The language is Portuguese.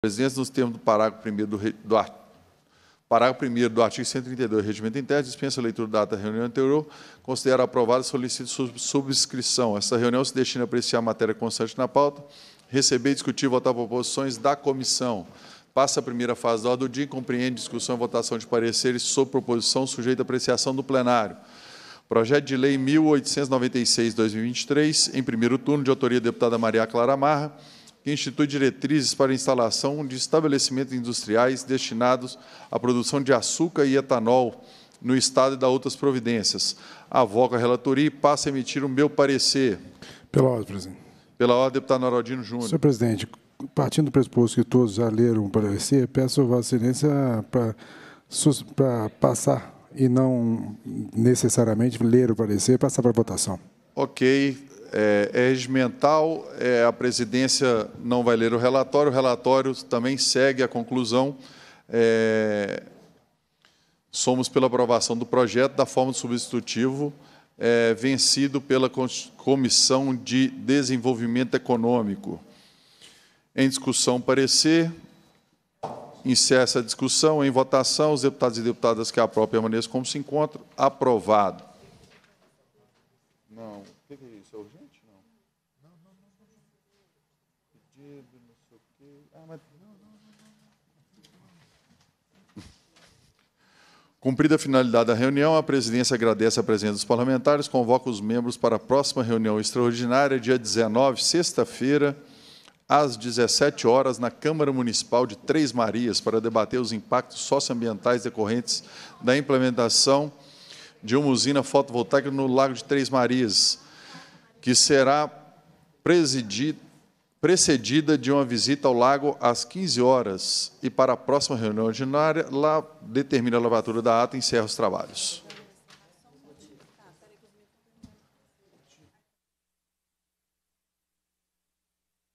presença nos termos do parágrafo 1 do, do artigo Parágrafo 1 do artigo 132 do Regimento Interno dispensa a leitura da data da reunião anterior, considera aprovada e solicita subscrição. Essa reunião se destina a apreciar a matéria constante na pauta, receber, discutir e votar proposições da comissão. Passa a primeira fase da ordem do dia e compreende discussão e votação de pareceres sobre proposição sujeita à apreciação do plenário. Projeto de Lei 1896-2023, em primeiro turno, de autoria da deputada Maria Clara Marra, que institui diretrizes para a instalação de estabelecimentos industriais destinados à produção de açúcar e etanol no Estado e da outras providências. Avoca a relatoria e passa a emitir o meu parecer. Pela ordem, presidente. Pela ordem, deputado Narodino Júnior. Senhor presidente, partindo do pressuposto que todos já leram o parecer, peço a Vossa Excelência para, para passar e não necessariamente ler o parecer, passar para a votação. Ok é, é regimental, é, a presidência não vai ler o relatório, o relatório também segue a conclusão. É, somos pela aprovação do projeto da forma substitutivo, é, vencido pela Comissão de Desenvolvimento Econômico. Em discussão, parecer. Encerra essa discussão. Em votação, os deputados e deputadas que a própria permaneçam como se encontram. Aprovado. Não. O que, que é isso? É urgente? Não. Não, não, não. não. Pedido, não sei o quê. Ah, mas. Não, não, não. não. Cumprida a finalidade da reunião, a presidência agradece a presença dos parlamentares, convoca os membros para a próxima reunião extraordinária, dia 19, sexta-feira, às 17 horas, na Câmara Municipal de Três Marias, para debater os impactos socioambientais decorrentes da implementação de uma usina fotovoltaica no Lago de Três Marias, que será precedida de uma visita ao lago às 15 horas e para a próxima reunião ordinária, lá determina a lavatura da ata e encerra os trabalhos.